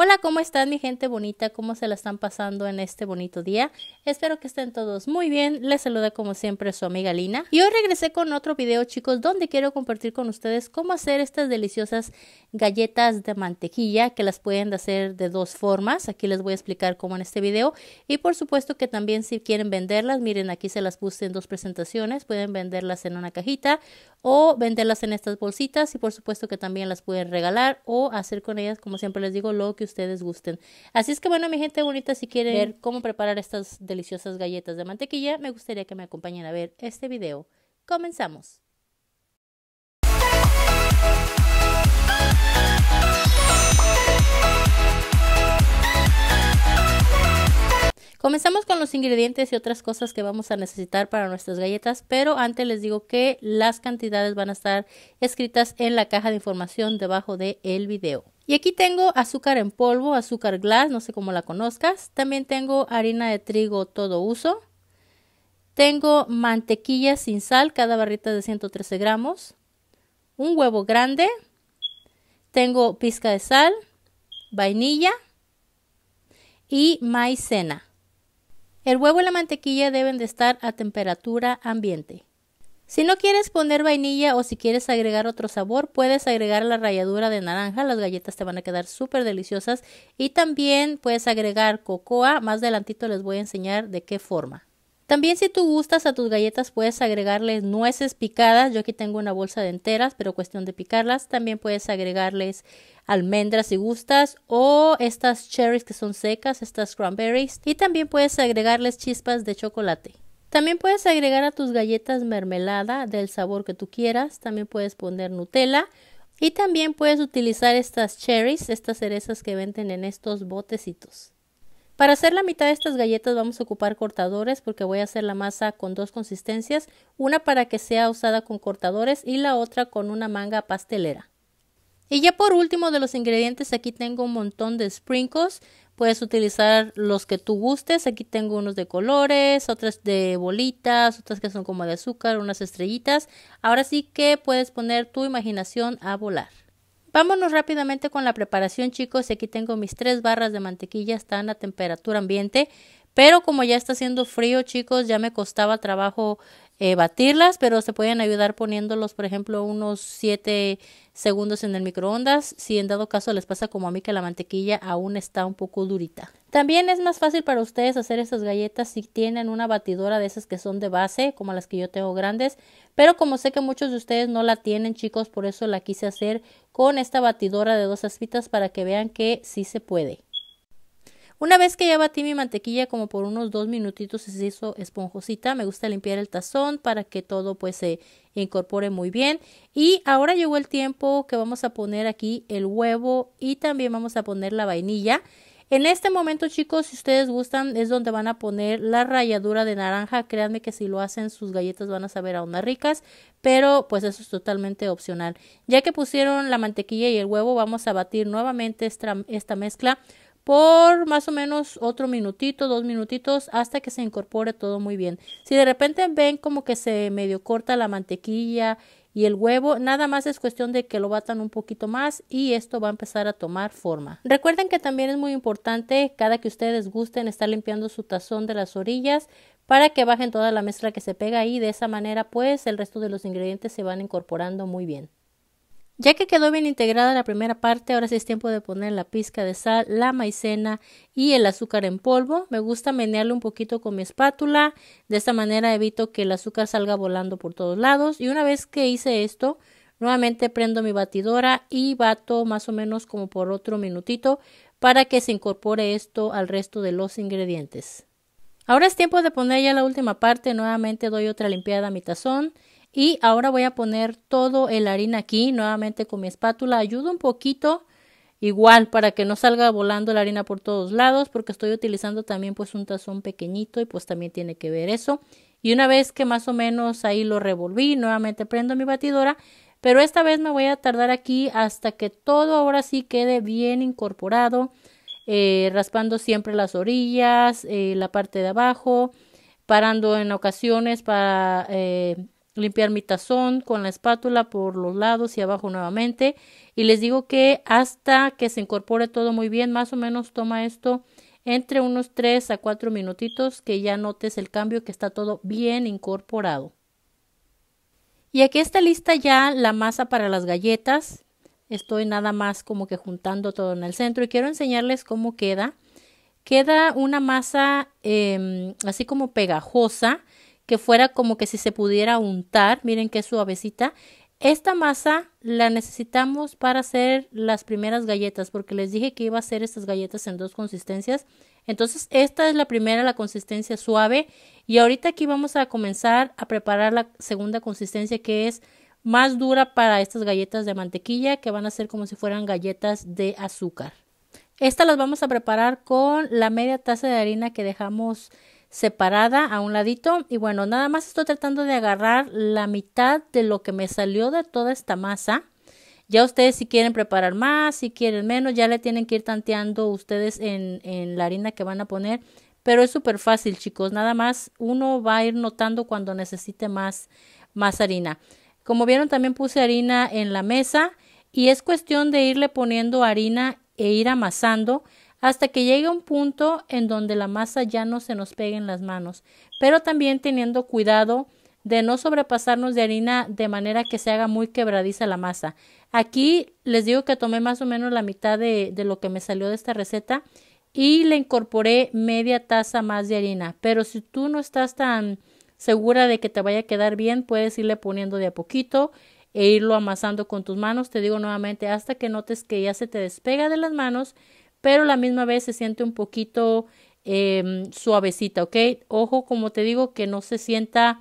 Hola, ¿cómo están mi gente bonita? ¿Cómo se la están pasando en este bonito día? Espero que estén todos muy bien. Les saluda como siempre su amiga Lina. Y hoy regresé con otro video chicos donde quiero compartir con ustedes cómo hacer estas deliciosas galletas de mantequilla que las pueden hacer de dos formas. Aquí les voy a explicar cómo en este video. Y por supuesto que también si quieren venderlas, miren aquí se las puse en dos presentaciones. Pueden venderlas en una cajita o venderlas en estas bolsitas y por supuesto que también las pueden regalar o hacer con ellas, como siempre les digo, lo que ustedes gusten. Así es que bueno, mi gente bonita, si quieren ver cómo preparar estas deliciosas galletas de mantequilla, me gustaría que me acompañen a ver este video. Comenzamos. Comenzamos con los ingredientes y otras cosas que vamos a necesitar para nuestras galletas, pero antes les digo que las cantidades van a estar escritas en la caja de información debajo del el video. Y aquí tengo azúcar en polvo, azúcar glass, no sé cómo la conozcas. También tengo harina de trigo todo uso. Tengo mantequilla sin sal, cada barrita de 113 gramos. Un huevo grande. Tengo pizca de sal, vainilla y maicena. El huevo y la mantequilla deben de estar a temperatura ambiente. Si no quieres poner vainilla o si quieres agregar otro sabor, puedes agregar la ralladura de naranja. Las galletas te van a quedar súper deliciosas. Y también puedes agregar cocoa. Más adelantito les voy a enseñar de qué forma. También si tú gustas a tus galletas puedes agregarles nueces picadas. Yo aquí tengo una bolsa de enteras, pero cuestión de picarlas. También puedes agregarles almendras si gustas o estas cherries que son secas, estas cranberries y también puedes agregarles chispas de chocolate. También puedes agregar a tus galletas mermelada del sabor que tú quieras, también puedes poner Nutella y también puedes utilizar estas cherries, estas cerezas que venden en estos botecitos. Para hacer la mitad de estas galletas vamos a ocupar cortadores porque voy a hacer la masa con dos consistencias, una para que sea usada con cortadores y la otra con una manga pastelera. Y ya por último de los ingredientes, aquí tengo un montón de sprinkles. Puedes utilizar los que tú gustes. Aquí tengo unos de colores, otras de bolitas, otras que son como de azúcar, unas estrellitas. Ahora sí que puedes poner tu imaginación a volar. Vámonos rápidamente con la preparación chicos. Aquí tengo mis tres barras de mantequilla, están a temperatura ambiente. Pero como ya está haciendo frío chicos, ya me costaba trabajo eh, batirlas, pero se pueden ayudar poniéndolos, por ejemplo, unos 7 segundos en el microondas. Si en dado caso les pasa como a mí que la mantequilla aún está un poco durita. También es más fácil para ustedes hacer estas galletas si tienen una batidora de esas que son de base, como las que yo tengo grandes. Pero como sé que muchos de ustedes no la tienen, chicos, por eso la quise hacer con esta batidora de dos aspitas para que vean que sí se puede. Una vez que ya batí mi mantequilla como por unos dos minutitos se hizo esponjosita, me gusta limpiar el tazón para que todo pues se incorpore muy bien. Y ahora llegó el tiempo que vamos a poner aquí el huevo y también vamos a poner la vainilla. En este momento, chicos, si ustedes gustan, es donde van a poner la ralladura de naranja. Créanme que si lo hacen, sus galletas van a saber aún más ricas, pero pues eso es totalmente opcional. Ya que pusieron la mantequilla y el huevo, vamos a batir nuevamente esta, esta mezcla por más o menos otro minutito, dos minutitos, hasta que se incorpore todo muy bien. Si de repente ven como que se medio corta la mantequilla y el huevo, nada más es cuestión de que lo batan un poquito más y esto va a empezar a tomar forma. Recuerden que también es muy importante cada que ustedes gusten estar limpiando su tazón de las orillas para que bajen toda la mezcla que se pega ahí, de esa manera pues el resto de los ingredientes se van incorporando muy bien. Ya que quedó bien integrada la primera parte, ahora sí es tiempo de poner la pizca de sal, la maicena y el azúcar en polvo. Me gusta menearle un poquito con mi espátula, de esta manera evito que el azúcar salga volando por todos lados. Y una vez que hice esto, nuevamente prendo mi batidora y bato más o menos como por otro minutito para que se incorpore esto al resto de los ingredientes. Ahora es tiempo de poner ya la última parte, nuevamente doy otra limpiada a mi tazón y ahora voy a poner todo el harina aquí, nuevamente con mi espátula. Ayudo un poquito, igual, para que no salga volando la harina por todos lados, porque estoy utilizando también pues un tazón pequeñito y pues también tiene que ver eso. Y una vez que más o menos ahí lo revolví, nuevamente prendo mi batidora, pero esta vez me voy a tardar aquí hasta que todo ahora sí quede bien incorporado, eh, raspando siempre las orillas, eh, la parte de abajo, parando en ocasiones para... Eh, limpiar mi tazón con la espátula por los lados y abajo nuevamente. Y les digo que hasta que se incorpore todo muy bien, más o menos toma esto entre unos 3 a 4 minutitos que ya notes el cambio que está todo bien incorporado. Y aquí está lista ya la masa para las galletas. Estoy nada más como que juntando todo en el centro y quiero enseñarles cómo queda. Queda una masa em, así como pegajosa que fuera como que si se pudiera untar, miren qué suavecita. Esta masa la necesitamos para hacer las primeras galletas, porque les dije que iba a hacer estas galletas en dos consistencias. Entonces, esta es la primera, la consistencia suave. Y ahorita aquí vamos a comenzar a preparar la segunda consistencia, que es más dura para estas galletas de mantequilla, que van a ser como si fueran galletas de azúcar. esta las vamos a preparar con la media taza de harina que dejamos separada a un ladito y bueno nada más estoy tratando de agarrar la mitad de lo que me salió de toda esta masa ya ustedes si quieren preparar más si quieren menos ya le tienen que ir tanteando ustedes en, en la harina que van a poner pero es súper fácil chicos nada más uno va a ir notando cuando necesite más más harina como vieron también puse harina en la mesa y es cuestión de irle poniendo harina e ir amasando hasta que llegue un punto en donde la masa ya no se nos pegue en las manos, pero también teniendo cuidado de no sobrepasarnos de harina de manera que se haga muy quebradiza la masa. Aquí les digo que tomé más o menos la mitad de, lo que me salió de esta receta y le incorporé media taza más de harina, pero si tú no estás tan segura de que te vaya a quedar bien, puedes irle poniendo de a poquito e irlo amasando con tus manos. Te digo nuevamente, hasta que notes que ya se te despega de las manos, pero la misma vez se siente un poquito em, suavecita, ¿ok? Ojo, como te digo, que no se sienta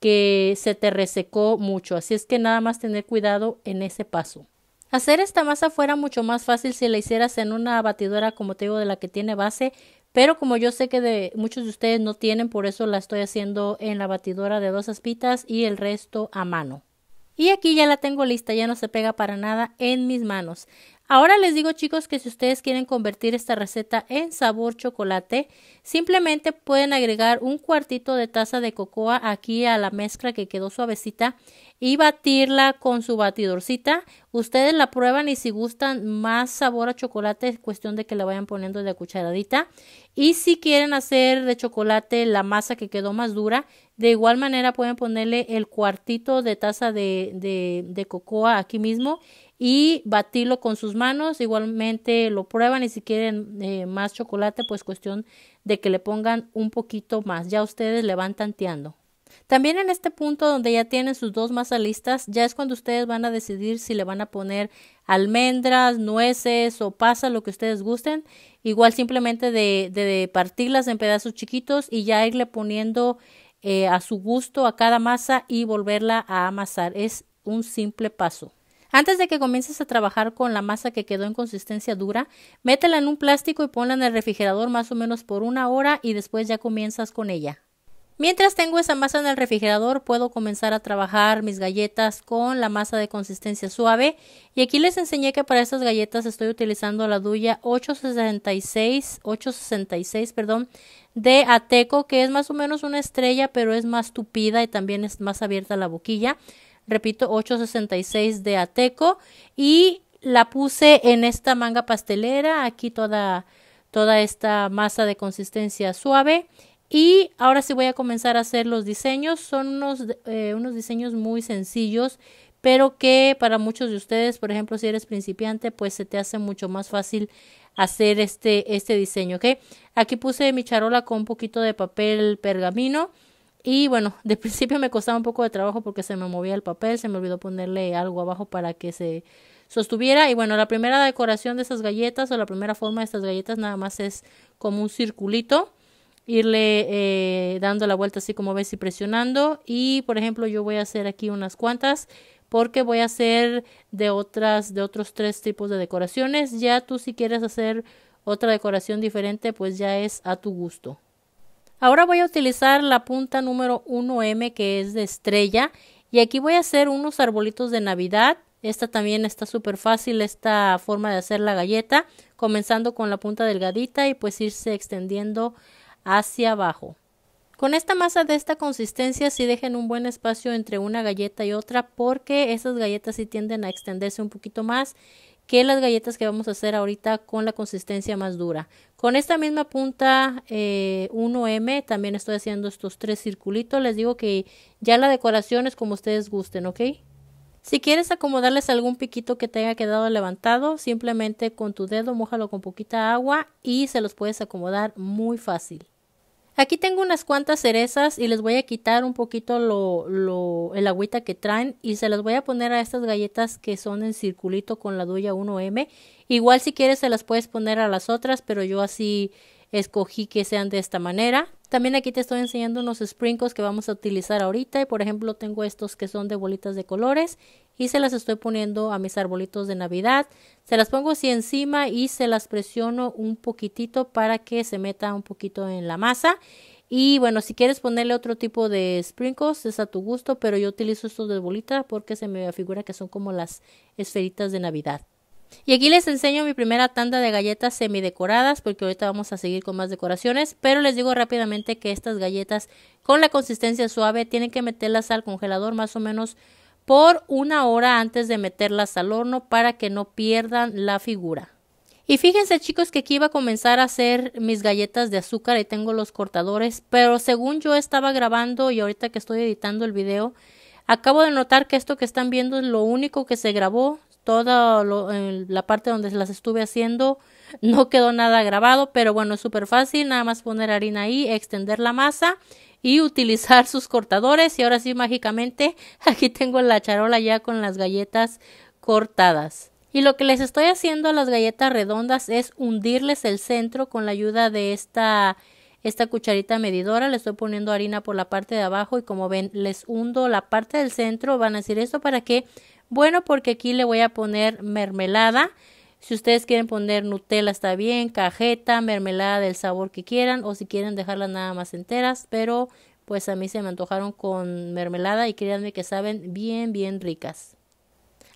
que se te resecó mucho, así es que nada más tener cuidado en ese paso. Hacer esta masa fuera mucho más fácil si la hicieras en una batidora, como te digo, de la que tiene base, pero como yo sé que de, muchos de ustedes no tienen, por eso la estoy haciendo en la batidora de dos aspitas y el resto a mano. Y aquí ya la tengo lista, ya no se pega para nada en mis manos. Ahora les digo chicos que si ustedes quieren convertir esta receta en sabor chocolate, simplemente pueden agregar un cuartito de taza de cocoa aquí a la mezcla que quedó suavecita y batirla con su batidorcita. Ustedes la prueban y si gustan más sabor a chocolate es cuestión de que la vayan poniendo de cucharadita. Y si quieren hacer de chocolate la masa que quedó más dura, de igual manera pueden ponerle el cuartito de taza de, de, cocoa aquí mismo y batirlo con sus manos. Igualmente lo prueban y si quieren eh, más chocolate, pues cuestión de que le pongan un poquito más. Ya ustedes le van tanteando. También en este punto donde ya tienen sus dos masas listas, ya es cuando ustedes van a decidir si le van a poner almendras, nueces o pasa, lo que ustedes gusten. Igual simplemente de, partirlas en pedazos chiquitos y ya irle poniendo eh, a su gusto a cada masa y volverla a amasar. Es un simple paso. Antes de que comiences a trabajar con la masa que quedó en consistencia dura, métela en un plástico y ponla en el refrigerador más o menos por una hora y después ya comienzas con ella. Mientras tengo esa masa en el refrigerador, puedo comenzar a trabajar mis galletas con la masa de consistencia suave. Y aquí les enseñé que para estas galletas estoy utilizando la Duya 866, perdón, de Ateco, que es más o menos una estrella, pero es más tupida y también es más abierta la boquilla. Repito, 866 de Ateco. Y la puse en esta manga pastelera, aquí toda, toda esta masa de consistencia suave y ahora sí voy a comenzar a hacer los diseños. Son unos, eh, unos diseños muy sencillos, pero que para muchos de ustedes, por ejemplo, si eres principiante, pues se te hace mucho más fácil hacer este, este diseño, Aquí puse mi charola con un poquito de papel pergamino. Y bueno, de principio me costaba un poco de trabajo porque se me movía el papel, se me olvidó ponerle algo abajo para que se sostuviera. Y bueno, la primera decoración de estas galletas o la primera forma de estas galletas nada más es como un circulito irle eh, dando la vuelta así como ves y presionando y por ejemplo yo voy a hacer aquí unas cuantas porque voy a hacer de otras de otros tres tipos de decoraciones ya tú si quieres hacer otra decoración diferente pues ya es a tu gusto ahora voy a utilizar la punta número 1m que es de estrella y aquí voy a hacer unos arbolitos de navidad esta también está súper fácil, esta forma de hacer la galleta, comenzando con la punta delgadita y pues irse extendiendo hacia abajo. Con esta masa de esta consistencia si dejen un buen espacio entre una galleta y otra porque esas galletas si tienden a extenderse un poquito más que las galletas que vamos a hacer ahorita con la consistencia más dura. Con esta misma punta 1M eh, también estoy haciendo estos tres circulitos. Les digo que ya la decoración es como ustedes gusten, ¿ok? Si quieres acomodarles algún piquito que te haya quedado levantado, simplemente con tu dedo mojalo con poquita agua y se los puedes acomodar muy fácil. Aquí tengo unas cuantas cerezas y les voy a quitar un poquito el agüita que traen y se las voy a poner a estas galletas que son en circulito con la duya 1M. Igual si quieres se las puedes poner a las otras, pero yo así escogí que sean de esta manera. También aquí te estoy enseñando unos sprinkles que vamos a utilizar ahorita y por ejemplo tengo estos que son de bolitas de colores y se las estoy poniendo a mis arbolitos de Navidad. Se las pongo así encima y se las presiono un poquitito para que se meta un poquito en la masa. Y bueno, si quieres ponerle otro tipo de sprinkles, es a tu gusto, pero yo utilizo estos de bolita porque se me figura que son como las esferitas de Navidad. Y aquí les enseño mi primera tanda de galletas semidecoradas porque ahorita vamos a seguir con más decoraciones, pero les digo rápidamente que estas galletas con la consistencia suave tienen que meterlas al congelador más o menos por una hora antes de meterlas al horno para que no pierdan la figura. Y fíjense chicos que aquí iba a comenzar a hacer mis galletas de azúcar y tengo los cortadores, pero según yo estaba grabando y ahorita que estoy editando el video, acabo de notar que esto que están viendo es lo único que se grabó, toda en la parte donde las estuve haciendo no quedó nada grabado, pero bueno, es súper fácil, nada más poner harina ahí, extender la masa y utilizar sus cortadores y ahora sí mágicamente aquí tengo la charola ya con las galletas cortadas. Y lo que les estoy haciendo a las galletas redondas es hundirles el centro con la ayuda de esta esta cucharita medidora, le estoy poniendo harina por la parte de abajo y como ven les hundo la parte del centro, van a decir eso para que bueno porque aquí le voy a poner mermelada. Si ustedes quieren poner Nutella está bien, cajeta, mermelada del sabor que quieran o si quieren dejarla nada más enteras, pero pues a mí se me antojaron con mermelada y créanme que saben bien, bien ricas.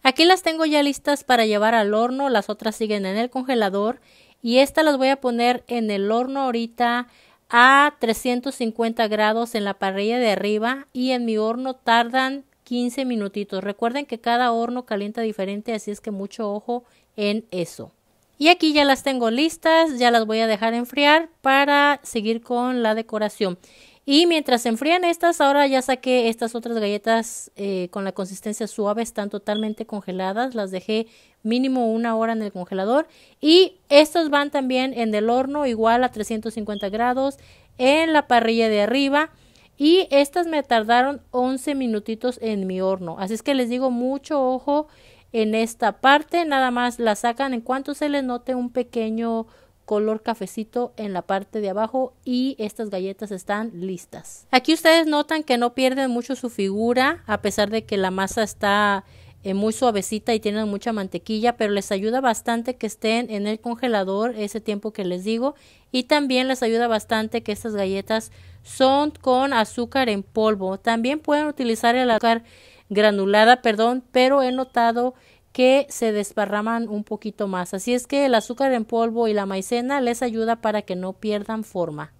Aquí las tengo ya listas para llevar al horno, las otras siguen en el congelador y estas las voy a poner en el horno ahorita a 350 grados en la parrilla de arriba y en mi horno tardan 15 minutitos. Recuerden que cada horno calienta diferente, así es que mucho ojo en eso. Y aquí ya las tengo listas, ya las voy a dejar enfriar para seguir con la decoración. Y mientras se enfrían estas, ahora ya saqué estas otras galletas eh, con la consistencia suave, están totalmente congeladas, las dejé mínimo una hora en el congelador. Y estas van también en el horno, igual a 350 grados, en la parrilla de arriba. Y estas me tardaron 11 minutitos en mi horno. Así es que les digo mucho ojo en esta parte. Nada más la sacan en cuanto se les note un pequeño color cafecito en la parte de abajo y estas galletas están listas. Aquí ustedes notan que no pierden mucho su figura a pesar de que la masa está eh, muy suavecita y tienen mucha mantequilla, pero les ayuda bastante que estén en el congelador ese tiempo que les digo y también les ayuda bastante que estas galletas son con azúcar en polvo. También pueden utilizar el azúcar granulada, perdón, pero he notado que se desparraman un poquito más. Así es que el azúcar en polvo y la maicena les ayuda para que no pierdan forma.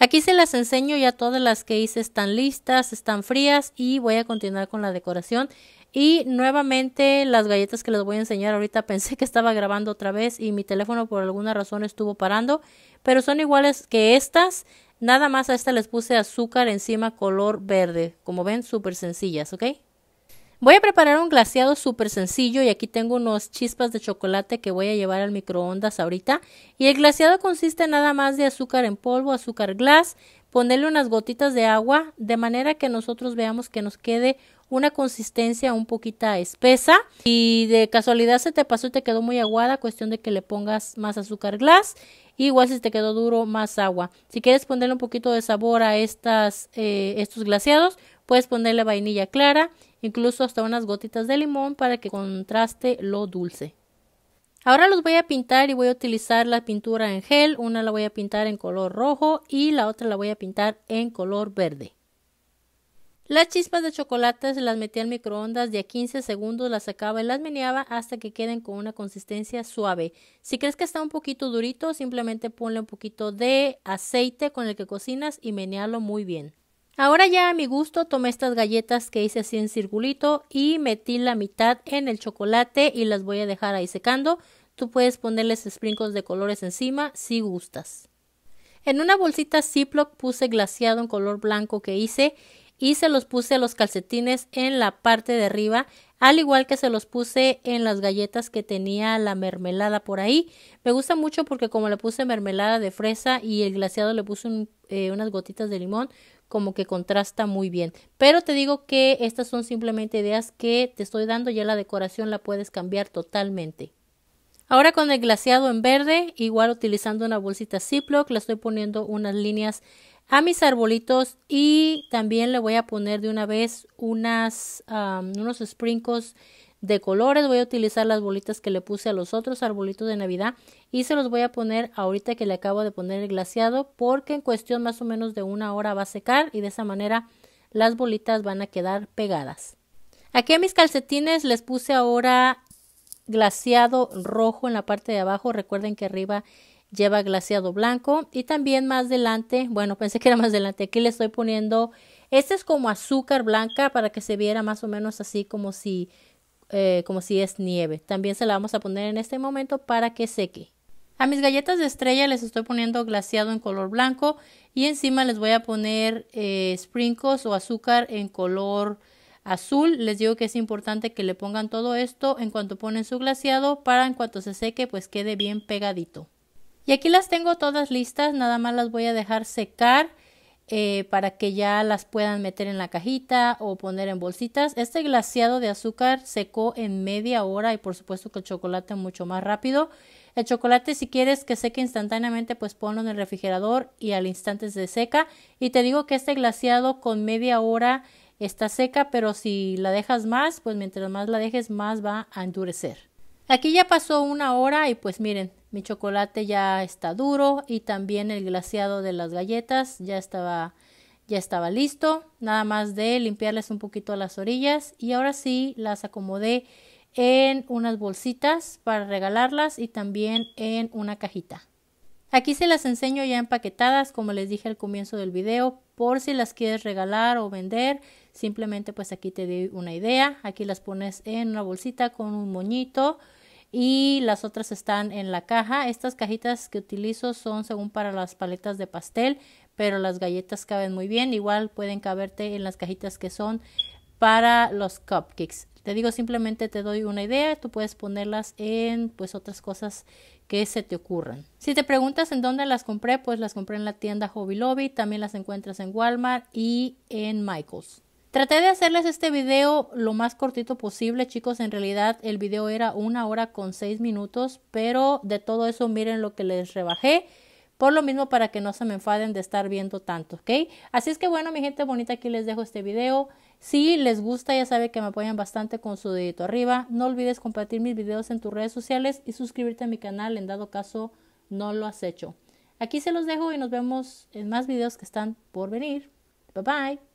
Aquí se las enseño ya todas las que hice están listas, están frías y voy a continuar con la decoración. Y nuevamente las galletas que les voy a enseñar ahorita pensé que estaba grabando otra vez y mi teléfono por alguna razón estuvo parando, pero son iguales que estas, nada más a esta les puse azúcar encima color verde, como ven súper sencillas, ¿ok? Voy a preparar un glaseado súper sencillo y aquí tengo unos chispas de chocolate que voy a llevar al microondas ahorita. Y el glaseado consiste nada más de azúcar en polvo, azúcar glass, ponerle unas gotitas de agua de manera que nosotros veamos que nos quede una consistencia un poquita espesa. Y de casualidad se te pasó y te quedó muy aguada, cuestión de que le pongas más azúcar glass. Igual si te quedó duro, más agua. Si quieres ponerle un poquito de sabor a estas, eh, estos glaseados, puedes ponerle vainilla clara, incluso hasta unas gotitas de limón para que contraste lo dulce. Ahora los voy a pintar y voy a utilizar la pintura en gel. Una la voy a pintar en color rojo y la otra la voy a pintar en color verde. Las chispas de chocolate se las metía en microondas de a 15 segundos, las sacaba y las meneaba hasta que queden con una consistencia suave. Si crees que está un poquito durito, simplemente ponle un poquito de aceite con el que cocinas y menealo muy bien. Ahora ya a mi gusto tomé estas galletas que hice así en circulito y metí la mitad en el chocolate y las voy a dejar ahí secando. Tú puedes ponerles sprinkles de colores encima si gustas. En una bolsita Ziploc puse glaseado en color blanco que hice y se los puse los calcetines en la parte de arriba, al igual que se los puse en las galletas que tenía la mermelada por ahí. Me gusta mucho porque como le puse mermelada de fresa y el glaseado le puse eh, unas gotitas de limón, como que contrasta muy bien. Pero te digo que estas son simplemente ideas que te estoy dando, ya la decoración la puedes cambiar totalmente. Ahora con el glaseado en verde, igual utilizando una bolsita Ziploc, le estoy poniendo unas líneas a mis arbolitos y también le voy a poner de una vez unas, unos sprinkles de colores. Voy a utilizar las bolitas que le puse a los otros arbolitos de Navidad y se los voy a poner ahorita que le acabo de poner el glaciado porque en cuestión más o menos de una hora va a secar y de esa manera las bolitas van a quedar pegadas. Aquí a mis calcetines les puse ahora glaciado rojo en la parte de abajo. Recuerden que arriba lleva glaseado blanco y también más adelante, bueno, pensé que era más adelante, aquí le estoy poniendo, este es como azúcar blanca para que se viera más o menos así como si, eh, como si es nieve. También se la vamos a poner en este momento para que seque. A mis galletas de estrella les estoy poniendo glaseado en color blanco y encima les voy a poner eh, sprinkles o azúcar en color azul. Les digo que es importante que le pongan todo esto en cuanto ponen su glaseado para en cuanto se seque pues quede bien pegadito. Y aquí las tengo todas listas, nada más las voy a dejar secar eh, para que ya las puedan meter en la cajita o poner en bolsitas. Este glaseado de azúcar secó en media hora y por supuesto que el chocolate mucho más rápido. El chocolate si quieres que seque instantáneamente pues ponlo en el refrigerador y al instante se seca. Y te digo que este glaseado con media hora está seca, pero si la dejas más, pues mientras más la dejes más va a endurecer. Aquí ya pasó una hora y pues miren, mi chocolate ya está duro y también el glaseado de las galletas ya estaba ya estaba listo, nada más de limpiarles un poquito las orillas y ahora sí las acomodé en unas bolsitas para regalarlas y también en una cajita. Aquí se las enseño ya empaquetadas, como les dije al comienzo del video, por si las quieres regalar o vender, simplemente pues aquí te doy una idea, aquí las pones en una bolsita con un moñito, y las otras están en la caja. Estas cajitas que utilizo son según para las paletas de pastel, pero las galletas caben muy bien. Igual pueden caberte en las cajitas que son para los cupcakes. Te digo, simplemente te doy una idea, tú puedes ponerlas en pues otras cosas que se te ocurran. Si te preguntas en dónde las compré, pues las compré en la tienda Hobby Lobby, también las encuentras en Walmart y en Michaels. Traté de hacerles este video lo más cortito posible, chicos. En realidad el video era una hora con seis minutos, pero de todo eso miren lo que les rebajé. Por lo mismo para que no se me enfaden de estar viendo tanto, ¿ok? Así es que bueno, mi gente bonita, aquí les dejo este video. Si les gusta, ya saben que me apoyan bastante con su dedito arriba. No olvides compartir mis videos en tus redes sociales y suscribirte a mi canal en dado caso no lo has hecho. Aquí se los dejo y nos vemos en más videos que están por venir. Bye bye.